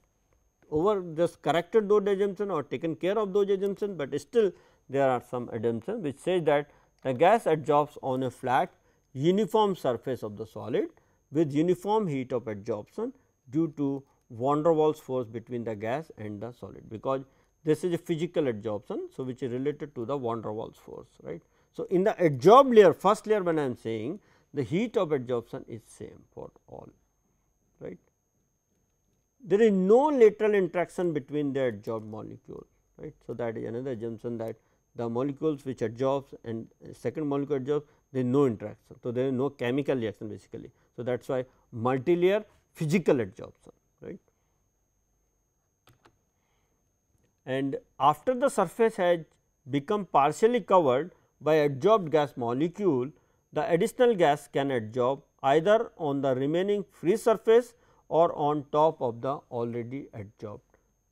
over just corrected those assumption or taken care of those assumption, but still there are some assumption which says that the gas adsorbs on a flat uniform surface of the solid with uniform heat of adsorption due to van der Waals force between the gas and the solid because this is a physical adsorption. So, which is related to the van der Waals force right. So, in the adsorbed layer first layer when I am saying the heat of adsorption is same for all right. There is no lateral interaction between the adsorbed molecule right. So, that is another assumption that the molecules which adsorbs and uh, second molecule adsorbs there is no interaction. So, there is no chemical reaction basically. So, that is why multilayer physical adsorption right. And after the surface has become partially covered by adsorbed gas molecule, the additional gas can adsorb either on the remaining free surface or on top of the already adsorbed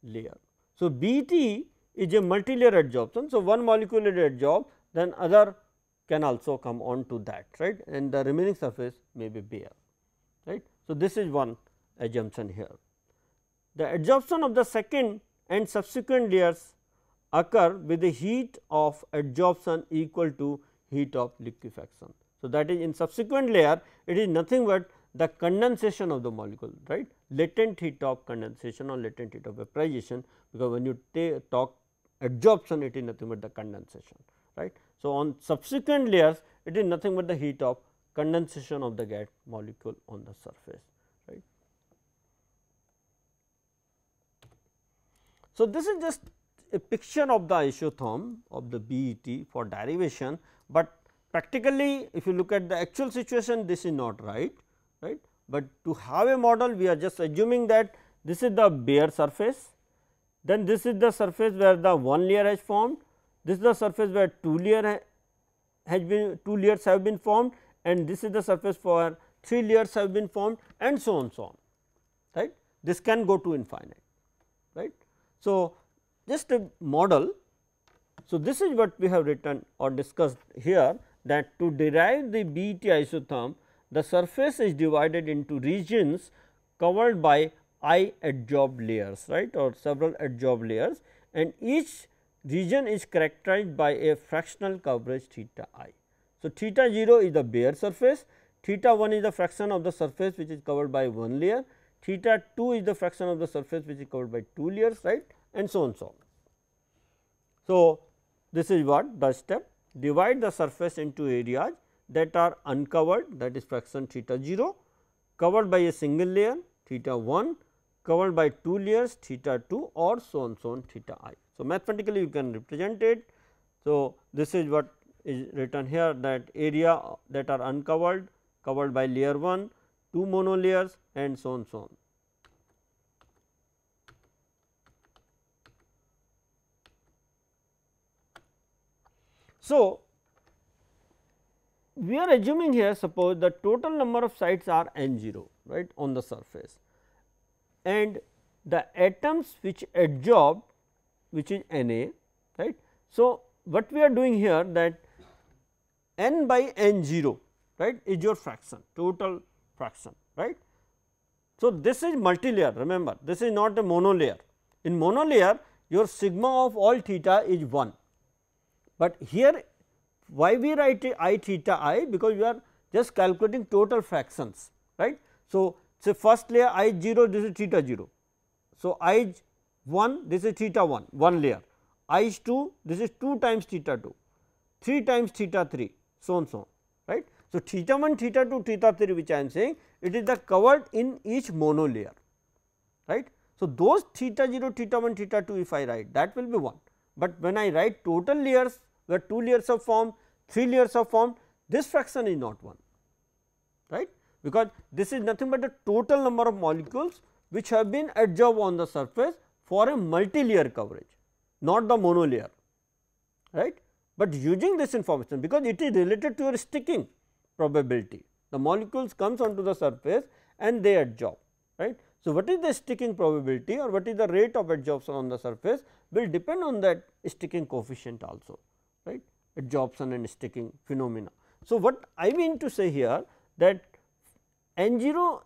layer. So, BT is a multilayer adsorption. So, one molecule is adsorbed then other can also come on to that right and the remaining surface may be bare right. So, this is one assumption here. The adsorption of the second and subsequent layers occur with the heat of adsorption equal to heat of liquefaction. So, that is in subsequent layer it is nothing but the condensation of the molecule right latent heat of condensation or latent heat of vaporization because when you talk Absorption, it is nothing but the condensation right. So, on subsequent layers it is nothing but the heat of condensation of the gas molecule on the surface right. So, this is just a picture of the isotherm of the BET for derivation, but practically if you look at the actual situation this is not right right, but to have a model we are just assuming that this is the bare surface then this is the surface where the one layer has formed, this is the surface where two layer has been two layers have been formed and this is the surface for three layers have been formed and so on so on right. This can go to infinite right. So, just a model. So, this is what we have written or discussed here that to derive the BT isotherm the surface is divided into regions covered by i adjob layers right or several adjob layers and each region is characterized by a fractional coverage theta i. So, theta 0 is the bare surface, theta 1 is the fraction of the surface which is covered by one layer, theta 2 is the fraction of the surface which is covered by two layers right and so on so on. So, this is what the step divide the surface into areas that are uncovered that is fraction theta 0 covered by a single layer theta 1 covered by 2 layers theta 2 or so on so on theta i. So, mathematically you can represent it. So, this is what is written here that area that are uncovered covered by layer 1, 2 mono layers and so on so on. So, we are assuming here suppose the total number of sites are n 0 right on the surface and the atoms which adsorb, which is Na right. So, what we are doing here that n by n 0 right is your fraction total fraction right. So, this is multilayer remember this is not a monolayer in monolayer your sigma of all theta is 1, but here why we write i theta i because you are just calculating total fractions right. So, so, first layer i 0 this is theta 0. So, i 1 this is theta 1 1 layer i 2 this is 2 times theta 2 3 times theta 3 so on so on right. So, theta 1 theta 2 theta 3 which I am saying it is the covered in each mono layer right. So, those theta 0 theta 1 theta 2 if I write that will be 1, but when I write total layers where 2 layers are formed 3 layers are formed this fraction is not 1 right because this is nothing but the total number of molecules which have been adsorbed on the surface for a multilayer coverage, not the monolayer, right. But using this information because it is related to your sticking probability, the molecules comes onto the surface and they adsorb, right. So, what is the sticking probability or what is the rate of adsorption on the surface will depend on that sticking coefficient also, right, adsorption and sticking phenomena. So, what I mean to say here that N 0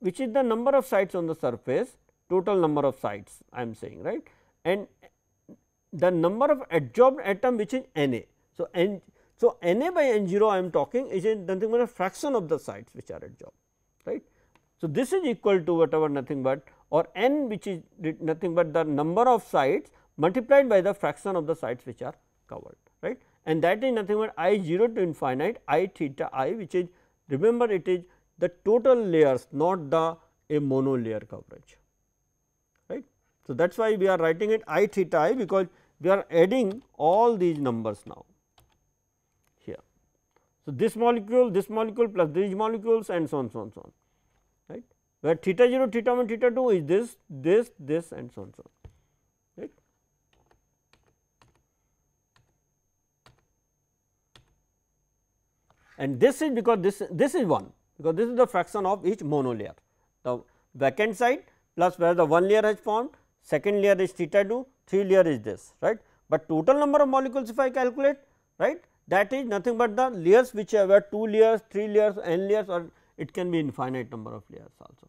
which is the number of sites on the surface total number of sites. I am saying right and the number of adsorbed atom which is N A. So, N so N A by N 0 I am talking is nothing but a fraction of the sites which are adsorbed right. So, this is equal to whatever nothing but or N which is nothing but the number of sites multiplied by the fraction of the sites which are covered right and that is nothing but i 0 to infinite i theta i which is remember it is the total layers not the a mono layer coverage right. So, that is why we are writing it i theta i because we are adding all these numbers now here. So, this molecule, this molecule plus these molecules and so on so on so on right where theta 0, theta 1, theta 2 is this, this, this and so on so on. and this is because this this is 1 because this is the fraction of each monolayer. The vacant side plus where the one layer has formed, second layer is theta 2, three layer is this right. But total number of molecules if I calculate right that is nothing but the layers which have 2 layers, 3 layers, n layers or it can be infinite number of layers also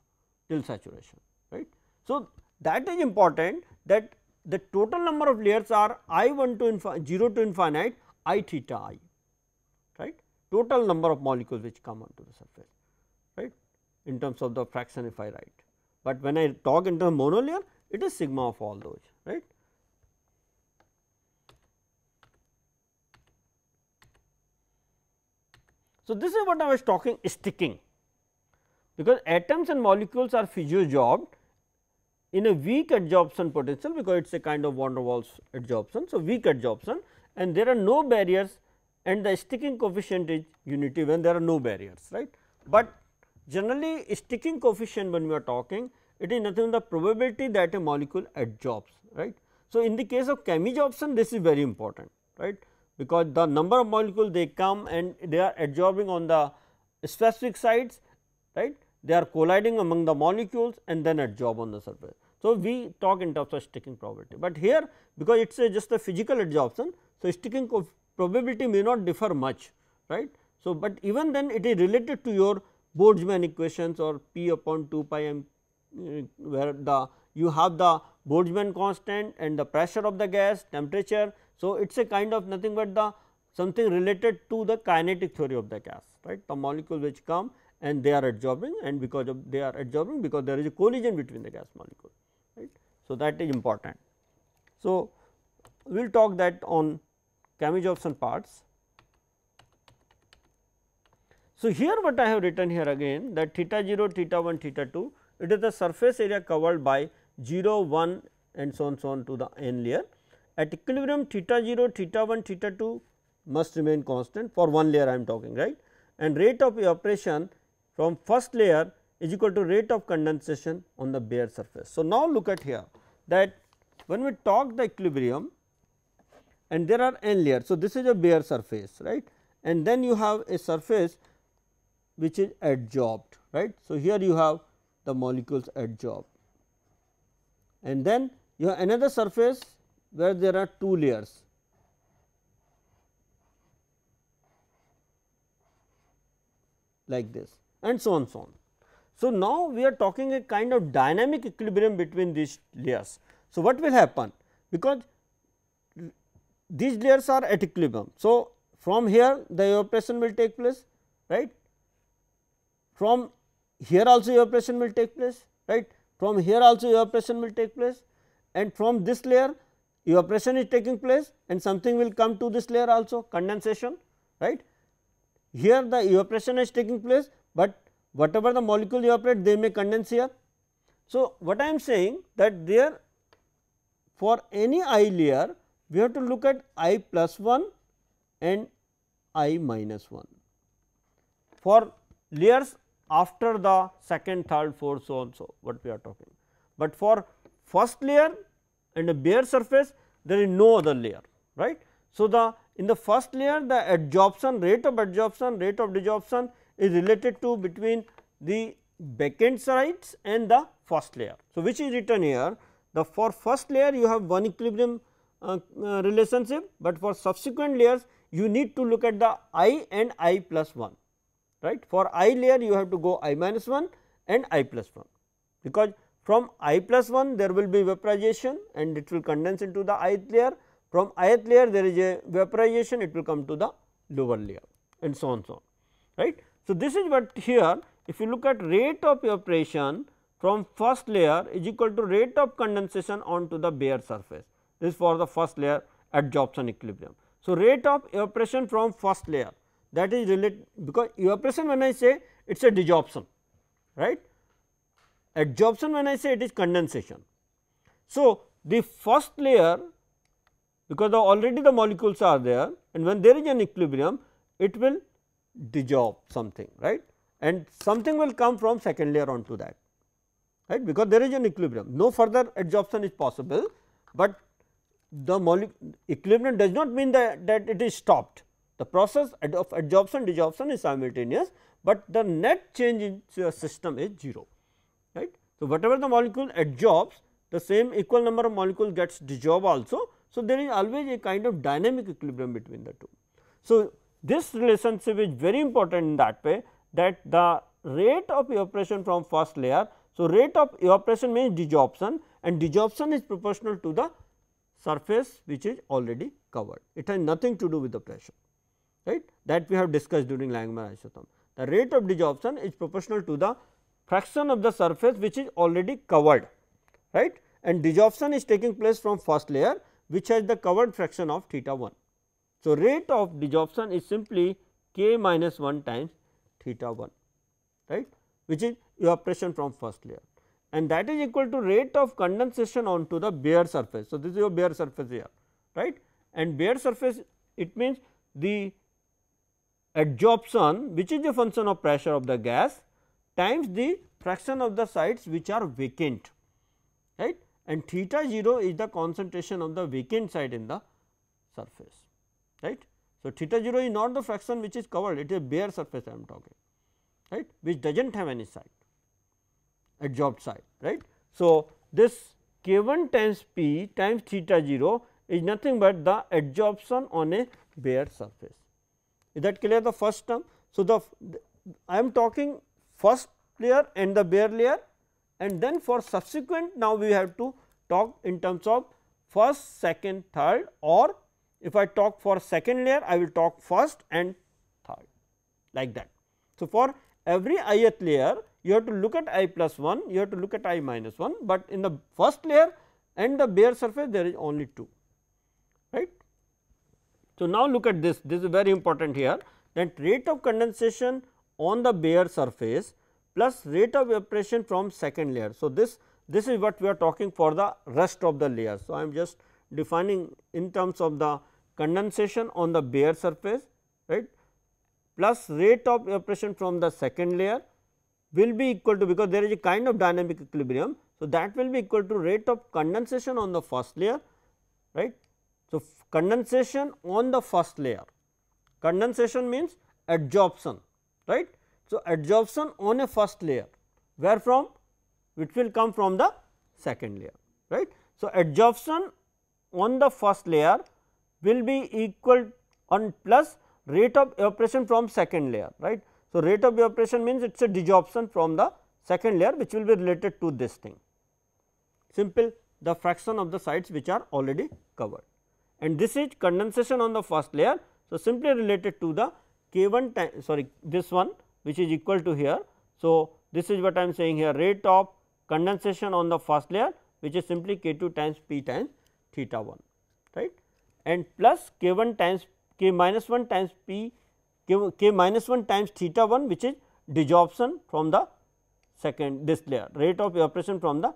till saturation right. So, that is important that the total number of layers are i 1 to 0 to infinite i theta i right total number of molecules which come onto the surface right in terms of the fraction if I write. But when I talk in terms monolayer it is sigma of all those right. So, this is what I was talking sticking because atoms and molecules are physiojobbed in a weak adsorption potential because it is a kind of van der Waals adsorption. So, weak adsorption and there are no barriers and the sticking coefficient is unity when there are no barriers right. But Generally sticking coefficient when we are talking it is nothing but the probability that a molecule adsorbs right. So, in the case of chemisorption this is very important right because the number of molecules they come and they are adsorbing on the specific sites right they are colliding among the molecules and then adsorb on the surface. So, we talk in terms of sticking probability, but here because it is just a physical adsorption. So, sticking probability may not differ much right. So, but even then it is related to your Boltzmann equations or p upon 2 pi m uh, where the you have the Boltzmann constant and the pressure of the gas temperature. So, it is a kind of nothing but the something related to the kinetic theory of the gas right the molecule which come and they are adsorbing and because of they are adsorbing because there is a collision between the gas molecule right. So, that is important. So, we will talk that on kami parts. So, here what I have written here again that theta 0, theta 1, theta 2 it is the surface area covered by 0, 1 and so on so on to the n layer. At equilibrium theta 0, theta 1, theta 2 must remain constant for one layer I am talking right and rate of evaporation from first layer is equal to rate of condensation on the bare surface. So, now look at here that when we talk the equilibrium and there are n layers. So, this is a bare surface right and then you have a surface which is adsorbed right. So, here you have the molecules adsorbed and then you have another surface where there are two layers. like this and so on so on. So, now we are talking a kind of dynamic equilibrium between these layers. So, what will happen because these layers are at equilibrium. So, from here the evaporation will take place right from here also evaporation will take place right from here also evaporation will take place and from this layer evaporation is taking place and something will come to this layer also condensation right. Here the evaporation is taking place, but whatever the molecule evaporate they may condense here. So, what I am saying that there for any i layer we have to look at i plus 1 and i minus 1. For layers after the second, third, fourth so on so what we are talking. But for first layer and a bare surface there is no other layer right. So, the in the first layer the adsorption rate of adsorption rate of desorption is related to between the backend sites and the first layer. So, which is written here the for first layer you have one equilibrium uh, uh, relationship, but for subsequent layers you need to look at the i and i plus 1 right. For i layer you have to go i minus 1 and i plus 1 because from i plus 1 there will be vaporization and it will condense into the ith layer from ith layer there is a vaporization it will come to the lower layer and so on so on right. So, this is what here if you look at rate of evaporation from first layer is equal to rate of condensation onto the bare surface this is for the first layer adsorption equilibrium. So, rate of evaporation from first layer that is related because evaporation when I say it is a desorption right adsorption when I say it is condensation. So, the first layer because the already the molecules are there and when there is an equilibrium it will desorb something right and something will come from second layer onto that right because there is an equilibrium no further adsorption is possible, but the equilibrium does not mean that, that it is stopped the process of adsorption desorption is simultaneous, but the net change in your system is 0 right. So, whatever the molecule adsorbs the same equal number of molecules gets desorbed also. So, there is always a kind of dynamic equilibrium between the two. So, this relationship is very important in that way that the rate of evaporation from first layer. So, rate of evaporation means desorption and desorption is proportional to the surface which is already covered. It has nothing to do with the pressure right that we have discussed during Langmuir isotherm. The rate of desorption is proportional to the fraction of the surface which is already covered right and desorption is taking place from first layer which has the covered fraction of theta 1. So, rate of desorption is simply k minus 1 times theta 1 right which is evaporation from first layer and that is equal to rate of condensation onto the bare surface. So, this is your bare surface here right and bare surface it means the adsorption which is a function of pressure of the gas times the fraction of the sites which are vacant right and theta 0 is the concentration of the vacant site in the surface right. So, theta 0 is not the fraction which is covered it is a bare surface I am talking right which does not have any site adsorbed site right. So, this k 1 times p times theta 0 is nothing but the adsorption on a bare surface. Is that clear the first term? So, the, I am talking first layer and the bare layer and then for subsequent now we have to talk in terms of first, second, third or if I talk for second layer I will talk first and third like that. So, for every ith layer you have to look at i plus 1, you have to look at i minus 1, but in the first layer and the bare surface there is only 2. So, now look at this, this is very important here that rate of condensation on the bare surface plus rate of evaporation from second layer. So, this, this is what we are talking for the rest of the layer. So, I am just defining in terms of the condensation on the bare surface right plus rate of evaporation from the second layer will be equal to because there is a kind of dynamic equilibrium. So, that will be equal to rate of condensation on the first layer right so, condensation on the first layer, condensation means adsorption, right. So, adsorption on a first layer, where from? Which will come from the second layer, right. So, adsorption on the first layer will be equal on plus rate of evaporation from second layer, right. So, rate of evaporation means it is a desorption from the second layer which will be related to this thing. Simple the fraction of the sites which are already covered and this is condensation on the first layer. So, simply related to the k 1 time sorry this one which is equal to here. So, this is what I am saying here rate of condensation on the first layer which is simply k 2 times p times theta 1 right and plus k 1 times k minus 1 times p k, k minus 1 times theta 1 which is desorption from the second this layer rate of evaporation from the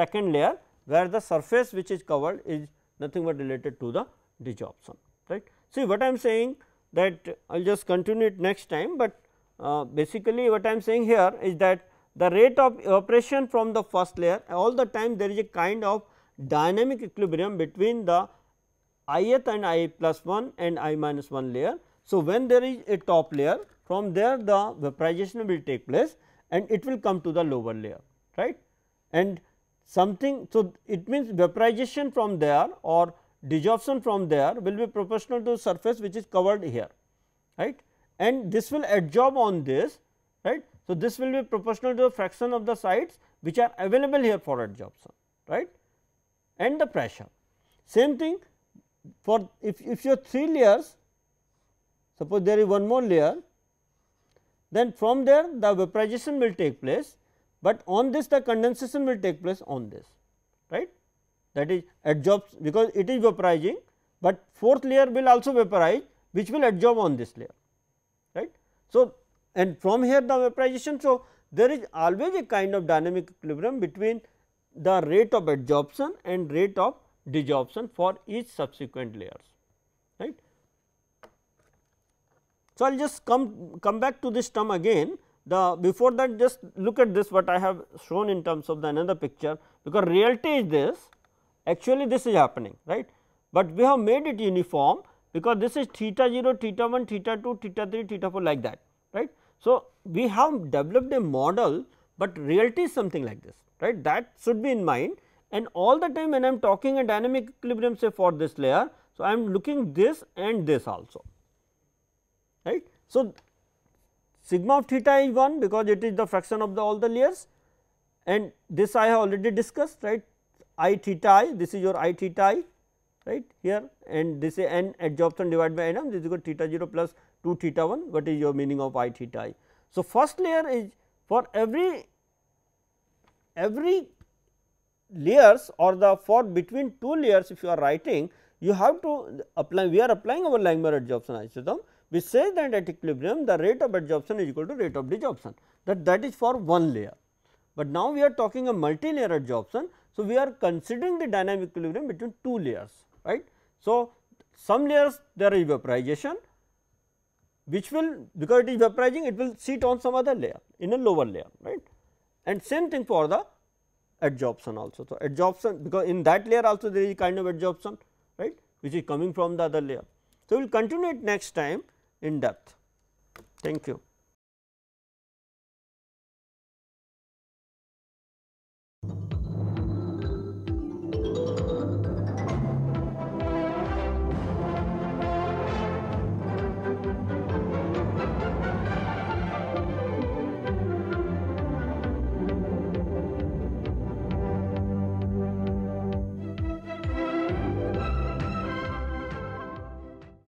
second layer where the surface which is covered is nothing but related to the desorption right. See what I am saying that I will just continue it next time, but uh, basically what I am saying here is that the rate of evaporation from the first layer all the time there is a kind of dynamic equilibrium between the ith and i plus 1 and i minus 1 layer. So, when there is a top layer from there the vaporization will take place and it will come to the lower layer right and something. So, it means vaporization from there or desorption from there will be proportional to surface which is covered here right and this will adsorb on this right. So, this will be proportional to the fraction of the sites which are available here for adsorption right and the pressure. Same thing for if, if you have 3 layers suppose there is one more layer then from there the vaporization will take place but on this the condensation will take place on this right that is adsorbs because it is vaporizing, but fourth layer will also vaporize which will adsorb on this layer right. So, and from here the vaporization. So, there is always a kind of dynamic equilibrium between the rate of adsorption and rate of desorption for each subsequent layers right. So, I will just come come back to this term again the before that just look at this what I have shown in terms of the another picture because reality is this actually this is happening right, but we have made it uniform because this is theta 0, theta 1, theta 2, theta 3, theta 4 like that right. So, we have developed a model, but reality is something like this right that should be in mind and all the time when I am talking a dynamic equilibrium say for this layer. So, I am looking this and this also right. So, Sigma of theta is 1 because it is the fraction of the all the layers and this I have already discussed right i theta i this is your i theta i right here and this is n adsorption divided by nm this is equal theta 0 plus 2 theta 1 what is your meaning of i theta i. So, first layer is for every every layers or the for between two layers if you are writing you have to apply we are applying our Langmuir adsorption isotherm we say that at equilibrium the rate of adsorption is equal to rate of desorption that that is for one layer. But now we are talking a multi-layer adsorption. So, we are considering the dynamic equilibrium between two layers right. So, some layers there is vaporization which will because it is vaporizing it will sit on some other layer in a lower layer right and same thing for the adsorption also. So, adsorption because in that layer also there is kind of adsorption right which is coming from the other layer. So, we will continue it next time in depth. Thank you. Thank you.